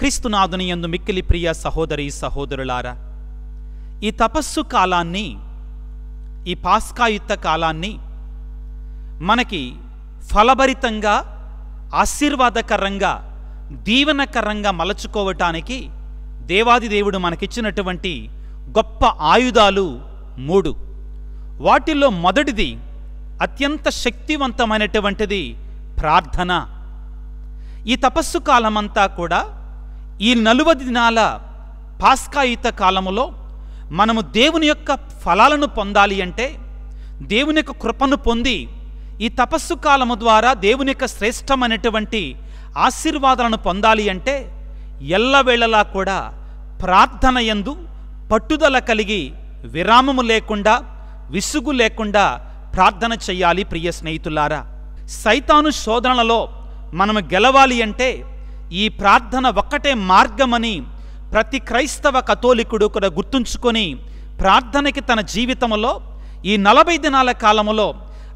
క్రీస్తునాథునియందు మిక్కిలి ప్రియ సహోదరి సహోదరులారా ఈ తపస్సు కాలాన్ని ఈ పాస్కాయుత్త కాలాన్ని మనకి ఫలభరితంగా ఆశీర్వాదకరంగా దీవనకరంగా మలచుకోవటానికి దేవాది దేవుడు మనకిచ్చినటువంటి గొప్ప ఆయుధాలు మూడు వాటిల్లో మొదటిది అత్యంత శక్తివంతమైనటువంటిది ప్రార్థన ఈ తపస్సు కాలమంతా కూడా ఈ నలువ దినాల పాస్కాయుత కాలములో మనము దేవుని యొక్క ఫలాలను పొందాలి అంటే దేవుని యొక్క కృపను పొంది ఈ తపస్సు కాలము ద్వారా దేవుని యొక్క శ్రేష్టమైనటువంటి ఆశీర్వాదాలను పొందాలి అంటే ఎల్లవేళలా కూడా ప్రార్థన ఎందు పట్టుదల కలిగి విరామము లేకుండా విసుగు లేకుండా ప్రార్థన చెయ్యాలి ప్రియ స్నేహితులారా సైతాను శోధనలలో మనం గెలవాలి అంటే ఈ ప్రార్థన ఒక్కటే మార్గమని ప్రతి క్రైస్తవ కథోలికుడు కూడా గుర్తుంచుకొని ప్రార్థనకి తన జీవితంలో ఈ నలభై దినాల కాలంలో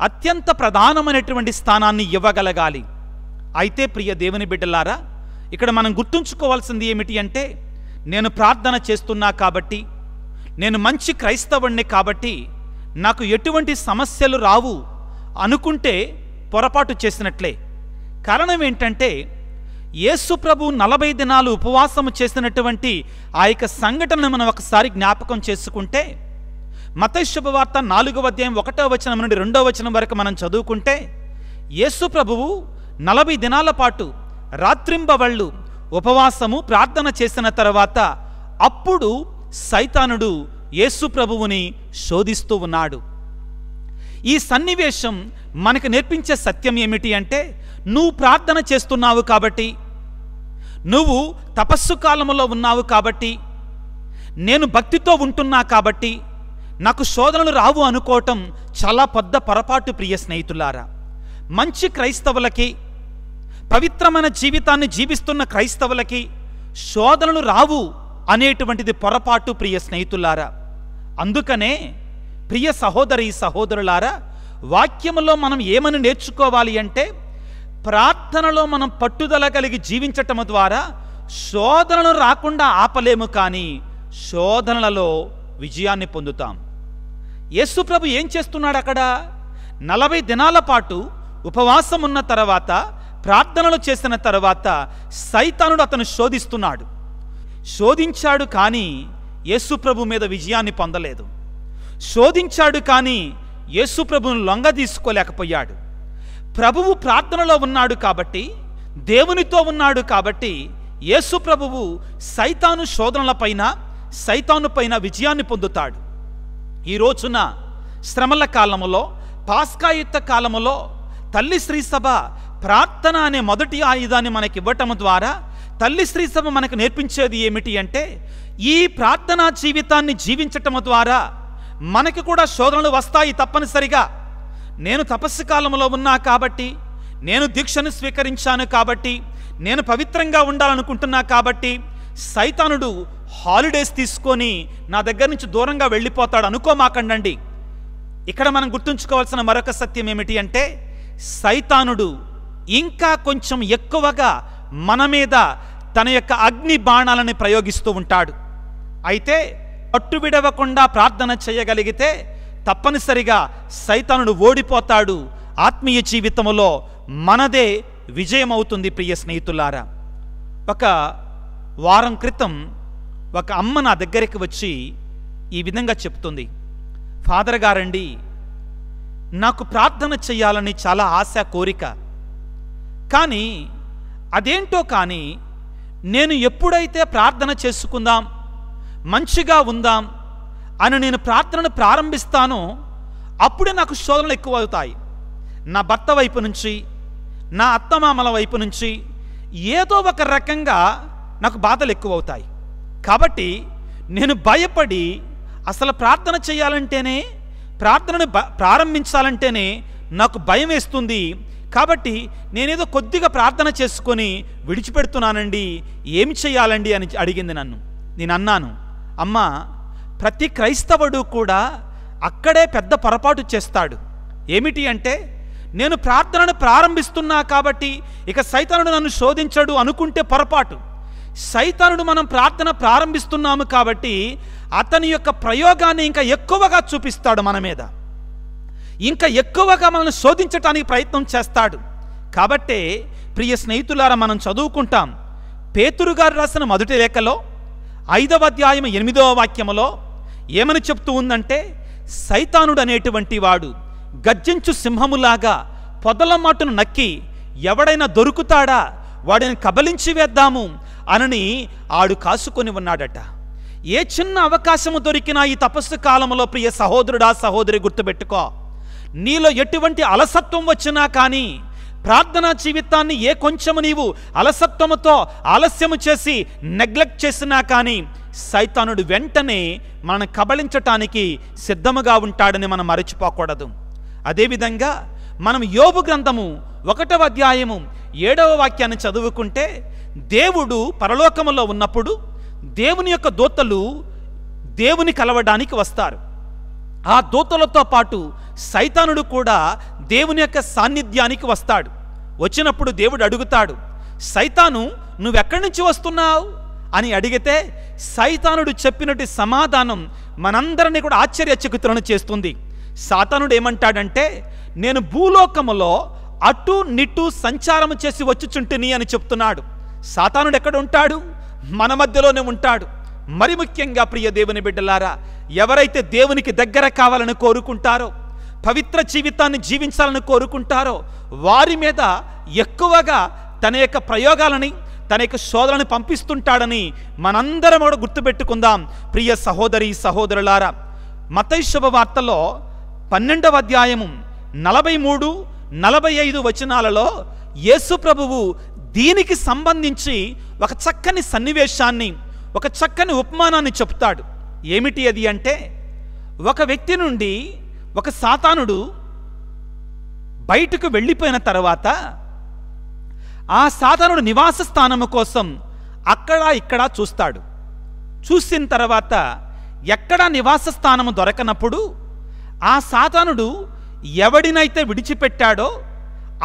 అత్యంత ప్రధానమైనటువంటి స్థానాన్ని ఇవ్వగలగాలి అయితే ప్రియ దేవుని బిడ్డలారా ఇక్కడ మనం గుర్తుంచుకోవాల్సింది ఏమిటి అంటే నేను ప్రార్థన చేస్తున్నా కాబట్టి నేను మంచి క్రైస్తవుణ్ణి కాబట్టి నాకు ఎటువంటి సమస్యలు రావు అనుకుంటే పొరపాటు చేసినట్లే కారణం ఏంటంటే యేసు ప్రభు నలభై దినాలు ఉపవాసము చేసినటువంటి ఆ యొక్క సంఘటనను మనం ఒకసారి జ్ఞాపకం చేసుకుంటే మతశుభవార్త నాలుగవ అధ్యాయం ఒకటో వచనం నుండి రెండో వచనం వరకు మనం చదువుకుంటే యేసు ప్రభువు నలభై దినాల పాటు రాత్రింబవళ్ళు ఉపవాసము ప్రార్థన చేసిన తర్వాత అప్పుడు సైతానుడు యేసు ప్రభువుని శోధిస్తూ ఉన్నాడు ఈ సన్నివేశం మనకు నేర్పించే సత్యం ఏమిటి అంటే నువ్వు ప్రార్థన చేస్తున్నావు కాబట్టి నువ్వు తపస్సు కాలంలో ఉన్నావు కాబట్టి నేను భక్తితో ఉంటున్నా కాబట్టి నాకు శోధనలు రావు అనుకోవటం చాలా పెద్ద పొరపాటు ప్రియ స్నేహితులారా మంచి క్రైస్తవులకి పవిత్రమైన జీవితాన్ని జీవిస్తున్న క్రైస్తవులకి శోధనలు రావు అనేటువంటిది పొరపాటు ప్రియ స్నేహితులారా అందుకనే ప్రియ సహోదరి సహోదరులారా వాక్యములో మనం ఏమని నేర్చుకోవాలి అంటే ప్రార్థనలో మనం పట్టుదల కలిగి జీవించటం ద్వారా శోధనలు రాకుండా ఆపలేము కానీ శోధనలలో విజయాన్ని పొందుతాం యేసుప్రభు ఏం చేస్తున్నాడు అక్కడ నలభై దినాల పాటు ఉపవాసం ఉన్న తర్వాత ప్రార్థనలు చేసిన తర్వాత సైతానుడు అతను శోధిస్తున్నాడు శోధించాడు కానీ యేసుప్రభు మీద విజయాన్ని పొందలేదు శోధించాడు కానీ యేసుప్రభును లొంగ తీసుకోలేకపోయాడు ప్రభువు ప్రార్థనలో ఉన్నాడు కాబట్టి దేవునితో ఉన్నాడు కాబట్టి యేసు ప్రభువు సైతాను శోధనలపైన పైన విజయాన్ని పొందుతాడు ఈ రోజున శ్రమల కాలములో పాస్కాయుక్త కాలములో తల్లి సభ ప్రార్థన అనే మొదటి ఆయుధాన్ని మనకి ఇవ్వటం ద్వారా తల్లి సభ మనకు నేర్పించేది ఏమిటి అంటే ఈ ప్రార్థనా జీవితాన్ని జీవించటం ద్వారా మనకి కూడా శోధనలు వస్తాయి తప్పనిసరిగా నేను తపస్సు కాలంలో ఉన్నా కాబట్టి నేను దీక్షను స్వీకరించాను కాబట్టి నేను పవిత్రంగా ఉండాలనుకుంటున్నా కాబట్టి సైతానుడు హాలిడేస్ తీసుకొని నా దగ్గర నుంచి దూరంగా వెళ్ళిపోతాడు అనుకోమాకండండి ఇక్కడ మనం గుర్తుంచుకోవాల్సిన మరొక సత్యం ఏమిటి అంటే సైతానుడు ఇంకా కొంచెం ఎక్కువగా మన మీద తన యొక్క అగ్ని బాణాలని ప్రయోగిస్తూ ఉంటాడు అయితే విడవకుండా ప్రార్థన చేయగలిగితే తప్పనిసరిగా సైతనుడు ఓడిపోతాడు ఆత్మీయ జీవితంలో మనదే విజయమవుతుంది ప్రియ స్నేహితులారా ఒక వారం క్రితం ఒక అమ్మ నా దగ్గరికి వచ్చి ఈ విధంగా చెప్తుంది ఫాదర్ గారండి నాకు ప్రార్థన చెయ్యాలని చాలా ఆశ కోరిక కానీ అదేంటో కానీ నేను ఎప్పుడైతే ప్రార్థన చేసుకుందాం మంచిగా ఉందాం అని నేను ప్రార్థనను ప్రారంభిస్తాను అప్పుడే నాకు శోధనలు ఎక్కువ అవుతాయి నా భర్త వైపు నుంచి నా అత్తమామల వైపు నుంచి ఏదో ఒక రకంగా నాకు బాధలు ఎక్కువ అవుతాయి కాబట్టి నేను భయపడి అసలు ప్రార్థన చేయాలంటేనే ప్రార్థనను ప్రారంభించాలంటేనే నాకు భయం వేస్తుంది కాబట్టి నేనేదో కొద్దిగా ప్రార్థన చేసుకొని విడిచిపెడుతున్నానండి ఏమి చేయాలండి అని అడిగింది నన్ను నేను అన్నాను అమ్మ ప్రతి క్రైస్తవుడు కూడా అక్కడే పెద్ద పొరపాటు చేస్తాడు ఏమిటి అంటే నేను ప్రార్థనను ప్రారంభిస్తున్నా కాబట్టి ఇక సైతనుడు నన్ను శోధించడు అనుకుంటే పొరపాటు సైతనుడు మనం ప్రార్థన ప్రారంభిస్తున్నాము కాబట్టి అతని యొక్క ప్రయోగాన్ని ఇంకా ఎక్కువగా చూపిస్తాడు మన మీద ఇంకా ఎక్కువగా మనల్ని శోధించటానికి ప్రయత్నం చేస్తాడు కాబట్టే ప్రియ స్నేహితులారా మనం చదువుకుంటాం పేతురు గారు రాసిన మొదటి లేఖలో ఐదవ అధ్యాయం ఎనిమిదవ వాక్యములో ఏమని చెప్తూ ఉందంటే సైతానుడు అనేటువంటి వాడు గర్జించు సింహములాగా పొదల మాటను నక్కి ఎవడైనా దొరుకుతాడా వాడిని కబలించి వేద్దాము అనని ఆడు కాసుకొని ఉన్నాడట ఏ చిన్న అవకాశము దొరికినా ఈ తపస్సు కాలంలో ప్రియ సహోదరుడా సహోదరి గుర్తుపెట్టుకో నీలో ఎటువంటి అలసత్వం వచ్చినా కానీ ప్రార్థనా జీవితాన్ని ఏ కొంచెము నీవు అలసత్వముతో ఆలస్యము చేసి నెగ్లెక్ట్ చేసినా కానీ సైతానుడు వెంటనే మనను కబళించటానికి సిద్ధముగా ఉంటాడని మనం మరచిపోకూడదు అదేవిధంగా మనం యోగు గ్రంథము ఒకటవ అధ్యాయము ఏడవ వాక్యాన్ని చదువుకుంటే దేవుడు పరలోకములో ఉన్నప్పుడు దేవుని యొక్క దూతలు దేవుని కలవడానికి వస్తారు ఆ దూతలతో పాటు సైతానుడు కూడా దేవుని యొక్క సాన్నిధ్యానికి వస్తాడు వచ్చినప్పుడు దేవుడు అడుగుతాడు సైతాను నువ్వెక్కడి నుంచి వస్తున్నావు అని అడిగితే సైతానుడు చెప్పినట్టు సమాధానం మనందరినీ కూడా ఆశ్చర్యచకితులను చేస్తుంది సాతానుడు ఏమంటాడంటే నేను భూలోకములో అటు నిటు సంచారం చేసి వచ్చుచుంటిని అని చెప్తున్నాడు సాతానుడు ఎక్కడ ఉంటాడు మన మధ్యలోనే ఉంటాడు మరి ముఖ్యంగా ప్రియ దేవుని బిడ్డలారా ఎవరైతే దేవునికి దగ్గర కావాలని కోరుకుంటారో పవిత్ర జీవితాన్ని జీవించాలని కోరుకుంటారో వారి మీద ఎక్కువగా తన యొక్క ప్రయోగాలని తన యొక్క శోధనని పంపిస్తుంటాడని మనందరం కూడా గుర్తుపెట్టుకుందాం ప్రియ సహోదరి సహోదరులారా మతైశుభ వార్తలో పన్నెండవ అధ్యాయము నలభై మూడు నలభై ఐదు వచనాలలో యేసు ప్రభువు దీనికి సంబంధించి ఒక చక్కని సన్నివేశాన్ని ఒక చక్కని ఉపమానాన్ని చెప్తాడు ఏమిటి అది అంటే ఒక వ్యక్తి నుండి ఒక సాతానుడు బయటకు వెళ్ళిపోయిన తర్వాత ఆ సాతానుడు నివాస స్థానము కోసం అక్కడ ఇక్కడ చూస్తాడు చూసిన తర్వాత ఎక్కడ నివాస స్థానము దొరకనప్పుడు ఆ సాతానుడు ఎవడినైతే విడిచిపెట్టాడో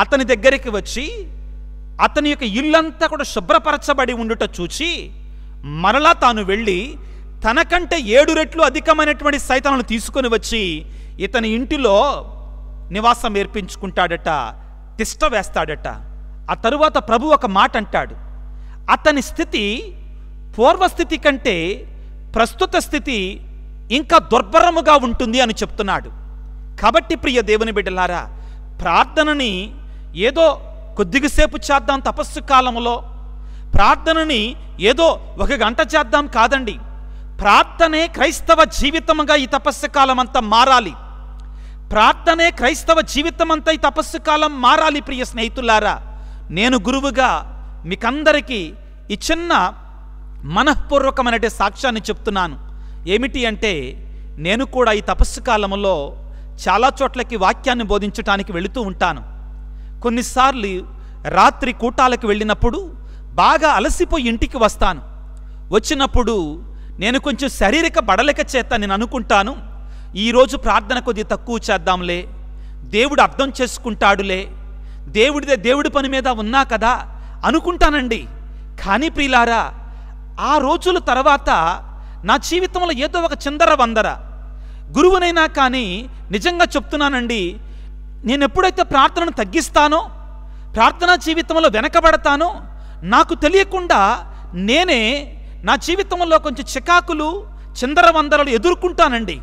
అతని దగ్గరికి వచ్చి అతని యొక్క ఇల్లంతా కూడా శుభ్రపరచబడి ఉండుట చూచి మరలా తాను వెళ్ళి తనకంటే ఏడు రెట్లు అధికమైనటువంటి సైతాలను తీసుకొని వచ్చి ఇతని ఇంటిలో నివాసం ఏర్పించుకుంటాడట తిష్ట వేస్తాడట ఆ తరువాత ప్రభు ఒక మాట అంటాడు అతని స్థితి పూర్వస్థితి కంటే ప్రస్తుత స్థితి ఇంకా దుర్భరముగా ఉంటుంది అని చెప్తున్నాడు కాబట్టి ప్రియ దేవుని బిడ్డలారా ప్రార్థనని ఏదో కొద్దిగసేపు చేద్దాం తపస్సు కాలంలో ప్రార్థనని ఏదో ఒక గంట చేద్దాం కాదండి ప్రార్థనే క్రైస్తవ జీవితముగా ఈ తపస్సు కాలం అంతా మారాలి ప్రార్థనే క్రైస్తవ జీవితం అంతా ఈ తపస్సు కాలం మారాలి ప్రియ స్నేహితులారా నేను గురువుగా మీకందరికీ ఈ చిన్న మనఃపూర్వకమైన సాక్ష్యాన్ని చెప్తున్నాను ఏమిటి అంటే నేను కూడా ఈ తపస్సు కాలంలో చాలా చోట్లకి వాక్యాన్ని బోధించటానికి వెళుతూ ఉంటాను కొన్నిసార్లు రాత్రి కూటాలకు వెళ్ళినప్పుడు బాగా అలసిపోయి ఇంటికి వస్తాను వచ్చినప్పుడు నేను కొంచెం శారీరక బడలిక చేత నేను అనుకుంటాను ఈరోజు ప్రార్థన కొద్ది తక్కువ చేద్దాంలే దేవుడు అర్థం చేసుకుంటాడులే దేవుడిదే దేవుడి పని మీద ఉన్నా కదా అనుకుంటానండి కానీ ప్రియులారా ఆ రోజుల తర్వాత నా జీవితంలో ఏదో ఒక చిందర వందర గురువునైనా కానీ నిజంగా చెప్తున్నానండి నేను ఎప్పుడైతే ప్రార్థనను తగ్గిస్తానో ప్రార్థనా జీవితంలో వెనకబడతానో నాకు తెలియకుండా నేనే నా జీవితంలో కొంచెం చికాకులు చిందరవందరలు ఎదుర్కొంటానండి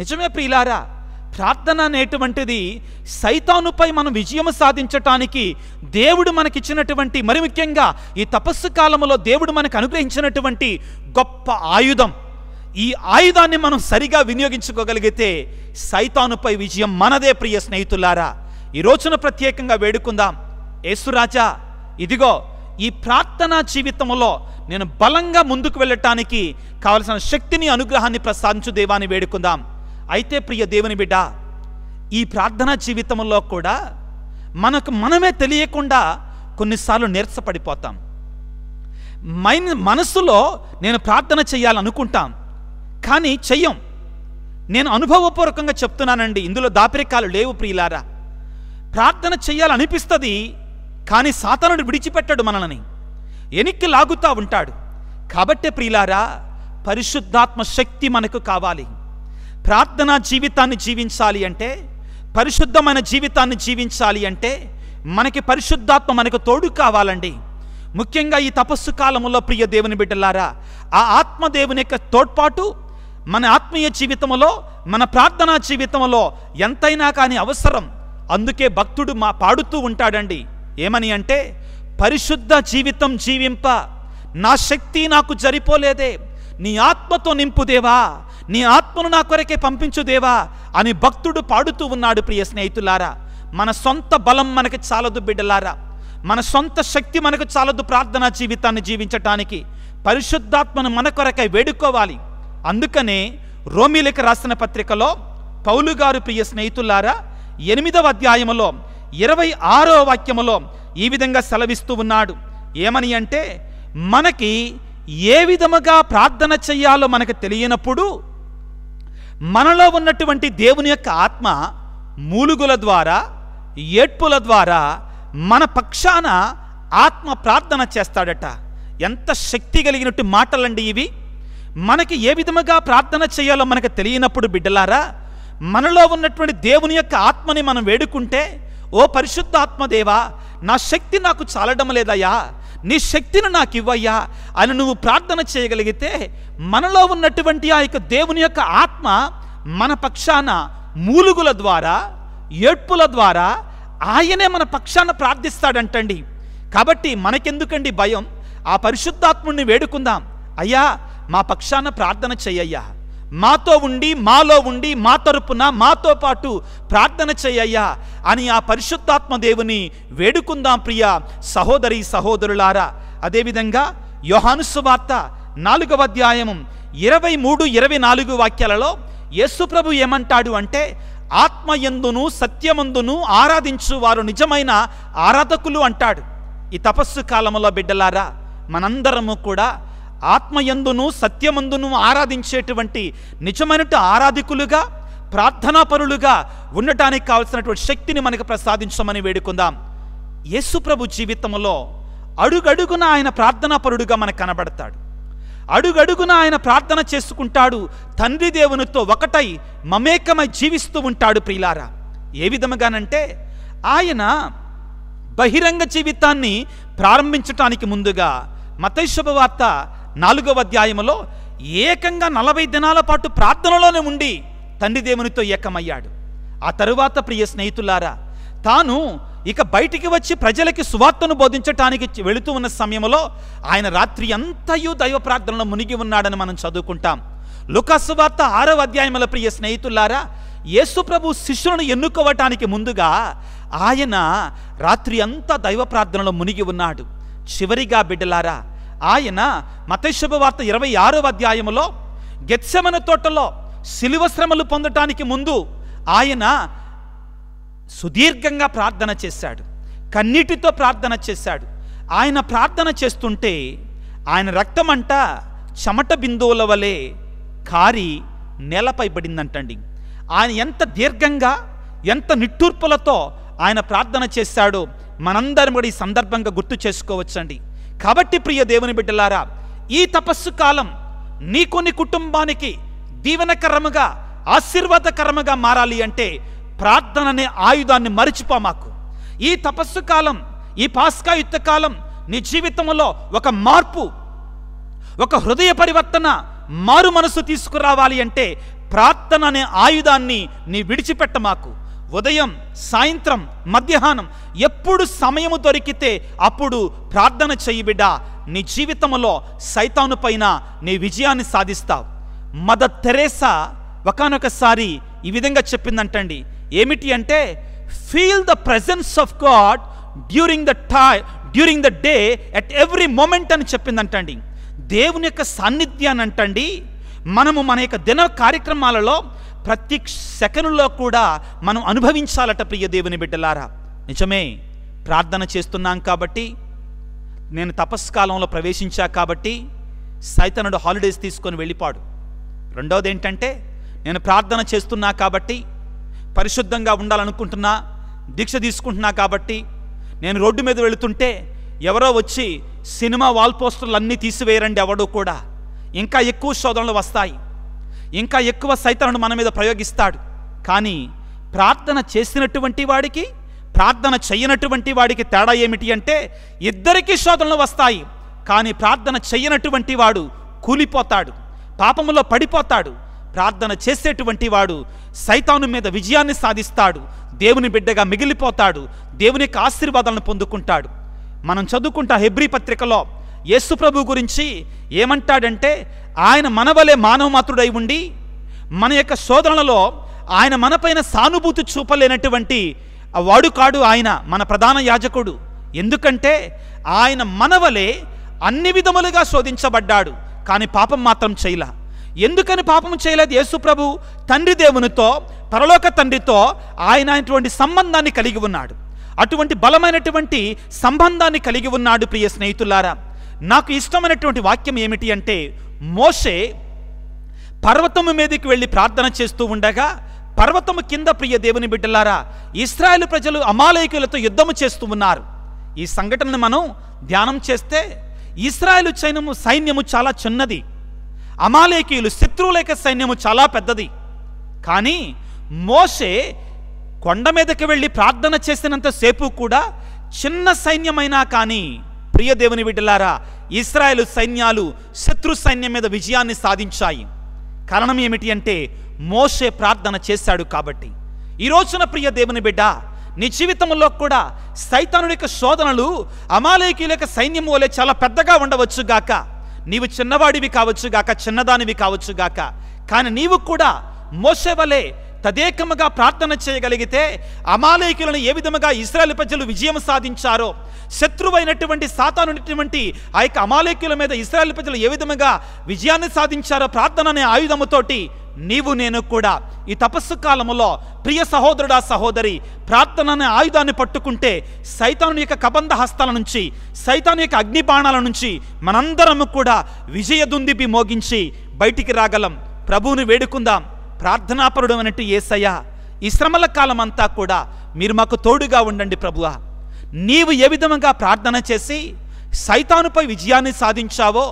నిజమే ప్రియులారా ప్రార్థన అనేటువంటిది సైతానుపై మనం విజయం సాధించటానికి దేవుడు మనకిచ్చినటువంటి మరి ముఖ్యంగా ఈ తపస్సు కాలంలో దేవుడు మనకు అనుగ్రహించినటువంటి గొప్ప ఆయుధం ఈ ఆయుధాన్ని మనం సరిగా వినియోగించుకోగలిగితే సైతానుపై విజయం మనదే ప్రియ స్నేహితులారా ఈ రోజున ప్రత్యేకంగా వేడుకుందాం యేసురాజా ఇదిగో ఈ ప్రార్థనా జీవితంలో నేను బలంగా ముందుకు వెళ్ళటానికి కావలసిన శక్తిని అనుగ్రహాన్ని ప్రసాదించు దేవాన్ని వేడుకుందాం అయితే ప్రియ దేవుని బిడ్డ ఈ ప్రార్థనా జీవితంలో కూడా మనకు మనమే తెలియకుండా కొన్నిసార్లు నీరసపడిపోతాం మైన్ మనసులో నేను ప్రార్థన చేయాలనుకుంటాం కానీ చెయ్యం నేను అనుభవపూర్వకంగా చెప్తున్నానండి ఇందులో దాపరికాలు లేవు ప్రియులారా ప్రార్థన చేయాలనిపిస్తుంది కానీ సాతనుడు విడిచిపెట్టడు మనల్ని ఎనిక్కి లాగుతూ ఉంటాడు కాబట్టే ప్రియులారా పరిశుద్ధాత్మ శక్తి మనకు కావాలి ప్రార్థనా జీవితాన్ని జీవించాలి అంటే పరిశుద్ధమైన జీవితాన్ని జీవించాలి అంటే మనకి పరిశుద్ధాత్మ మనకు తోడు కావాలండి ముఖ్యంగా ఈ తపస్సు కాలంలో ప్రియ దేవుని బిడ్డలారా ఆ ఆత్మదేవుని యొక్క తోడ్పాటు మన ఆత్మీయ జీవితంలో మన ప్రార్థనా జీవితంలో ఎంతైనా కానీ అవసరం అందుకే భక్తుడు మా పాడుతూ ఉంటాడండి ఏమని అంటే పరిశుద్ధ జీవితం జీవింప నా శక్తి నాకు జరిపోలేదే నీ ఆత్మతో నింపుదేవా నీ ఆత్మను నా కొరకే పంపించుదేవా అని భక్తుడు పాడుతూ ఉన్నాడు ప్రియ స్నేహితులారా మన సొంత బలం మనకి చాలదు బిడ్డలారా మన సొంత శక్తి మనకు చాలదు ప్రార్థనా జీవితాన్ని జీవించటానికి పరిశుద్ధాత్మను మన కొరకై వేడుకోవాలి అందుకనే రోమిలకు రాసిన పత్రికలో పౌలు గారు ప్రియ స్నేహితులారా ఎనిమిదవ అధ్యాయములో ఇరవై ఆరో వాక్యములో ఈ విధంగా సెలవిస్తూ ఉన్నాడు ఏమని అంటే మనకి ఏ విధముగా ప్రార్థన చెయ్యాలో మనకు తెలియనప్పుడు మనలో ఉన్నటువంటి దేవుని యొక్క ఆత్మ మూలుగుల ద్వారా ఏడ్పుల ద్వారా మన పక్షాన ఆత్మ ప్రార్థన చేస్తాడట ఎంత శక్తి కలిగినట్టు మాటలండి ఇవి మనకి ఏ విధముగా ప్రార్థన చేయాలో మనకు తెలియనప్పుడు బిడ్డలారా మనలో ఉన్నటువంటి దేవుని యొక్క ఆత్మని మనం వేడుకుంటే ఓ పరిశుద్ధాత్మదేవా నా శక్తి నాకు చాలడం లేదయ్యా నీ శక్తిని నాకు ఇవ్వయ్యా అని నువ్వు ప్రార్థన చేయగలిగితే మనలో ఉన్నటువంటి ఆ యొక్క దేవుని యొక్క ఆత్మ మన పక్షాన మూలుగుల ద్వారా ఏడ్పుల ద్వారా ఆయనే మన పక్షాన ప్రార్థిస్తాడంటండి కాబట్టి మనకెందుకండి భయం ఆ పరిశుద్ధాత్ముడిని వేడుకుందాం అయ్యా మా పక్షాన ప్రార్థన చెయ్యయ్యా మాతో ఉండి మాలో ఉండి మా తరపున మాతో పాటు ప్రార్థన చేయయ్యా అని ఆ పరిశుద్ధాత్మ దేవుని వేడుకుందాం ప్రియ సహోదరి సహోదరులారా అదేవిధంగా యోహానుసువార్త నాలుగవ అధ్యాయం ఇరవై మూడు ఇరవై నాలుగు వాక్యాలలో యేసుప్రభు ఏమంటాడు అంటే ఆత్మయందును సత్యమందును ఆరాధించు వారు నిజమైన ఆరాధకులు అంటాడు ఈ తపస్సు కాలంలో బిడ్డలారా మనందరము కూడా ఆత్మయందును సత్యమందును ఆరాధించేటువంటి నిజమైనటు ఆరాధికులుగా ప్రార్థనాపరులుగా ఉండటానికి కావలసినటువంటి శక్తిని మనకు ప్రసాదించమని వేడుకుందాం యేసుప్రభు జీవితంలో అడుగడుగున ఆయన ప్రార్థనాపరుడుగా మనకు కనబడతాడు అడుగడుగున ఆయన ప్రార్థన చేసుకుంటాడు తండ్రి దేవునితో ఒకటై మమేకమై జీవిస్తూ ఉంటాడు ప్రియులారా ఏ విధముగానంటే ఆయన బహిరంగ జీవితాన్ని ప్రారంభించటానికి ముందుగా మతైశుభవార్త నాలుగవ అధ్యాయములో ఏకంగా నలభై దినాల పాటు ప్రార్థనలోనే ఉండి తండ్రి దేవునితో ఏకమయ్యాడు ఆ తరువాత ప్రియ స్నేహితులారా తాను ఇక బయటికి వచ్చి ప్రజలకి సువార్తను బోధించటానికి వెళుతూ ఉన్న సమయంలో ఆయన రాత్రి అంతయు దైవ ప్రార్థనలో మునిగి ఉన్నాడని మనం చదువుకుంటాం లుకాసువార్త ఆరవ అధ్యాయముల ప్రియ స్నేహితులారా యేసుప్రభు శిష్యులను ఎన్నుకోవటానికి ముందుగా ఆయన రాత్రి అంతా దైవ ప్రార్థనలో మునిగి ఉన్నాడు చివరిగా బిడ్డలారా ఆయన వార్త ఇరవై ఆరో అధ్యాయములో గెత్సమన తోటలో శిలువ శ్రమలు పొందటానికి ముందు ఆయన సుదీర్ఘంగా ప్రార్థన చేశాడు కన్నీటితో ప్రార్థన చేశాడు ఆయన ప్రార్థన చేస్తుంటే ఆయన రక్తం అంట చెమట బిందువుల వలె కారి నేలపై పడిందంటండి ఆయన ఎంత దీర్ఘంగా ఎంత నిట్టూర్పులతో ఆయన ప్రార్థన చేశాడో మనందరం కూడా ఈ సందర్భంగా గుర్తు చేసుకోవచ్చండి కాబట్టి ప్రియ దేవుని బిడ్డలారా ఈ తపస్సు కాలం నీ కొన్ని కుటుంబానికి దీవెనకరముగా ఆశీర్వాదకరముగా మారాలి అంటే ప్రార్థన అనే ఆయుధాన్ని మాకు ఈ తపస్సు కాలం ఈ పాస్కా యుద్ధ కాలం నీ జీవితంలో ఒక మార్పు ఒక హృదయ పరివర్తన మారు మనసు తీసుకురావాలి అంటే ప్రార్థన అనే ఆయుధాన్ని నీ విడిచిపెట్ట మాకు ఉదయం సాయంత్రం మధ్యాహ్నం ఎప్పుడు సమయము దొరికితే అప్పుడు ప్రార్థన చెయ్యి బిడ్డ నీ జీవితంలో సైతాను పైన నీ విజయాన్ని సాధిస్తావు మద తెరేసా ఒకనొకసారి ఈ విధంగా చెప్పిందంటండి ఏమిటి అంటే feel the presence of God during the time during the day at every moment అని చెప్పిందంటండి దేవుని యొక్క సాన్నిధ్యాన్ని అంటండి మనము మన యొక్క దిన కార్యక్రమాలలో ప్రతి సెకనులో కూడా మనం అనుభవించాలట ప్రియ దేవుని బిడ్డలారా నిజమే ప్రార్థన చేస్తున్నాం కాబట్టి నేను తపస్కాలంలో ప్రవేశించా కాబట్టి సైతనుడు హాలిడేస్ తీసుకొని వెళ్ళిపాడు రెండవది ఏంటంటే నేను ప్రార్థన చేస్తున్నా కాబట్టి పరిశుద్ధంగా ఉండాలనుకుంటున్నా దీక్ష తీసుకుంటున్నా కాబట్టి నేను రోడ్డు మీద వెళుతుంటే ఎవరో వచ్చి సినిమా వాల్ పోస్టర్లు అన్నీ తీసివేయరండి ఎవడో కూడా ఇంకా ఎక్కువ శోధనలు వస్తాయి ఇంకా ఎక్కువ సైతానుడు మన మీద ప్రయోగిస్తాడు కానీ ప్రార్థన చేసినటువంటి వాడికి ప్రార్థన చేయనటువంటి వాడికి తేడా ఏమిటి అంటే ఇద్దరికీ శోధనలు వస్తాయి కానీ ప్రార్థన చేయనటువంటి వాడు కూలిపోతాడు పాపములో పడిపోతాడు ప్రార్థన చేసేటువంటి వాడు సైతాను మీద విజయాన్ని సాధిస్తాడు దేవుని బిడ్డగా మిగిలిపోతాడు దేవుని యొక్క ఆశీర్వాదాలను పొందుకుంటాడు మనం చదువుకుంటా హెబ్రి పత్రికలో ప్రభు గురించి ఏమంటాడంటే ఆయన మనవలే మానవ మాతృడై ఉండి మన యొక్క శోధనలలో ఆయన మనపైన సానుభూతి చూపలేనటువంటి వాడు కాడు ఆయన మన ప్రధాన యాజకుడు ఎందుకంటే ఆయన మనవలే అన్ని విధములుగా శోధించబడ్డాడు కానీ పాపం మాత్రం చేయలా ఎందుకని పాపం చేయలేదు యేసుప్రభు తండ్రి దేవునితో పరలోక తండ్రితో ఆయన అటువంటి సంబంధాన్ని కలిగి ఉన్నాడు అటువంటి బలమైనటువంటి సంబంధాన్ని కలిగి ఉన్నాడు ప్రియ స్నేహితులారా నాకు ఇష్టమైనటువంటి వాక్యం ఏమిటి అంటే మోషే పర్వతము మీదకి వెళ్ళి ప్రార్థన చేస్తూ ఉండగా పర్వతము కింద ప్రియ దేవుని బిడ్డలారా ఇస్రాయేల్ ప్రజలు అమాలయకులతో యుద్ధము చేస్తూ ఉన్నారు ఈ సంఘటనను మనం ధ్యానం చేస్తే ఇస్రాయేల్ సైన్యము సైన్యము చాలా చిన్నది అమాలేకీయులు శత్రువులేక సైన్యము చాలా పెద్దది కానీ మోషే కొండ మీదకి వెళ్ళి ప్రార్థన చేసినంతసేపు కూడా చిన్న సైన్యమైనా కానీ ప్రియ దేవుని బిడ్డలారా ఇస్రాయేల్ సైన్యాలు శత్రు సైన్యం మీద విజయాన్ని సాధించాయి కారణం ఏమిటి అంటే మోసే ప్రార్థన చేశాడు కాబట్టి ఈ రోజున ప్రియ దేవుని బిడ్డ నీ జీవితంలో కూడా సైతానుడి యొక్క శోధనలు అమాలేకీల యొక్క సైన్యం వలె చాలా పెద్దగా ఉండవచ్చు గాక నీవు చిన్నవాడివి కావచ్చు గాక చిన్నదానివి కావచ్చు గాక కానీ నీవు కూడా మోసే వలె తదేకముగా ప్రార్థన చేయగలిగితే అమాలేకులను ఏ విధముగా ఇస్రాయల్ ప్రజలు విజయం సాధించారో శత్రువైనటువంటి సాతానుటువంటి ఆ యొక్క అమాలేకుల మీద ఇస్రాయల్ ప్రజలు ఏ విధముగా విజయాన్ని సాధించారో ప్రార్థన అనే ఆయుధముతోటి నీవు నేను కూడా ఈ తపస్సు కాలములో ప్రియ సహోదరుడా సహోదరి ప్రార్థన అనే ఆయుధాన్ని పట్టుకుంటే సైతాను యొక్క కబంధ హస్తాల నుంచి సైతాను యొక్క అగ్ని బాణాల నుంచి మనందరము కూడా విజయ దుందిపి మోగించి బయటికి రాగలం ప్రభువుని వేడుకుందాం ప్రార్థనాపరుడు అన్నట్టు ఏసయ్యా ఈ శ్రమల కాలం అంతా కూడా మీరు మాకు తోడుగా ఉండండి ప్రభువ నీవు ఏ విధంగా ప్రార్థన చేసి సైతానుపై విజయాన్ని సాధించావో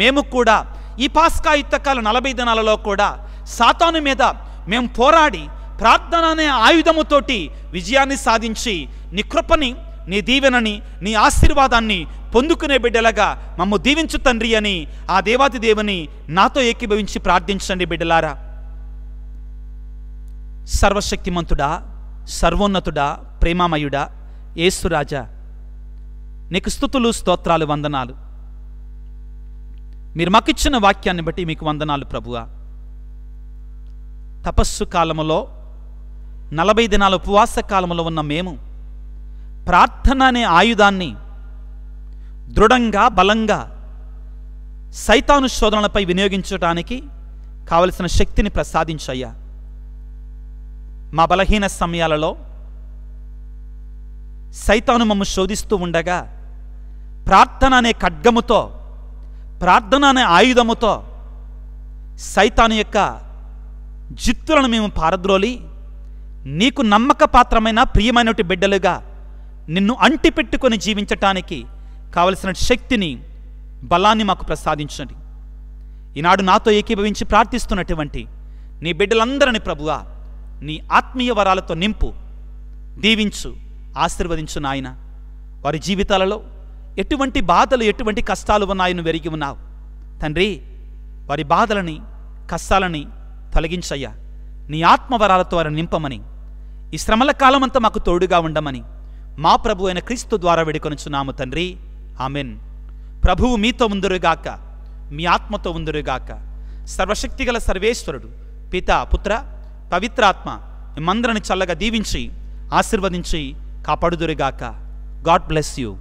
మేము కూడా ఈ పాస్కా యుద్ధకాల నలభై దినాలలో కూడా సాతాను మీద మేము పోరాడి ప్రార్థన అనే ఆయుధముతోటి విజయాన్ని సాధించి నీ కృపని నీ దీవెనని నీ ఆశీర్వాదాన్ని పొందుకునే బిడ్డలగా మమ్ము దీవించు తండ్రి అని ఆ దేవాతి దేవుని నాతో ఏకీభవించి ప్రార్థించండి బిడ్డలారా సర్వశక్తిమంతుడా సర్వోన్నతుడా ప్రేమామయుడా ఏసురాజా నీకు స్థుతులు స్తోత్రాలు వందనాలు మీరు మాకిచ్చిన వాక్యాన్ని బట్టి మీకు వందనాలు ప్రభువా తపస్సు కాలములో నలభై దినాల ఉపవాస కాలంలో ఉన్న మేము ప్రార్థన అనే ఆయుధాన్ని దృఢంగా బలంగా సైతాను శోధనలపై వినియోగించడానికి కావలసిన శక్తిని ప్రసాదించయ్యా మా బలహీన సమయాలలో సైతాను మమ్మ శోధిస్తూ ఉండగా ప్రార్థన అనే ఖడ్గముతో ప్రార్థన అనే ఆయుధముతో సైతాను యొక్క జిత్తులను మేము పారద్రోలి నీకు నమ్మక పాత్రమైన ప్రియమైనటి బిడ్డలుగా నిన్ను అంటిపెట్టుకొని జీవించటానికి కావలసిన శక్తిని బలాన్ని మాకు ప్రసాదించండి ఈనాడు నాతో ఏకీభవించి ప్రార్థిస్తున్నటువంటి నీ బిడ్డలందరిని ప్రభువా నీ ఆత్మీయ వరాలతో నింపు దీవించు ఆశీర్వదించు నాయన వారి జీవితాలలో ఎటువంటి బాధలు ఎటువంటి కష్టాలు ఉన్నాయని వెరిగి ఉన్నావు తండ్రి వారి బాధలని కష్టాలని తొలగించయ్యా నీ ఆత్మవరాలతో వారిని నింపమని ఈ శ్రమల కాలమంతా మాకు తోడుగా ఉండమని మా ప్రభు అయిన క్రీస్తు ద్వారా వేడుకొనుచున్నాము తండ్రి ఆమెన్ ప్రభువు మీతో ఉందరుగాక మీ ఆత్మతో ఉందరుగాక సర్వశక్తిగల సర్వేశ్వరుడు పిత పుత్ర పవిత్రాత్మ మిమ్మందరిని చల్లగా దీవించి ఆశీర్వదించి కాపాడుదురుగాక గాడ్ బ్లెస్ యూ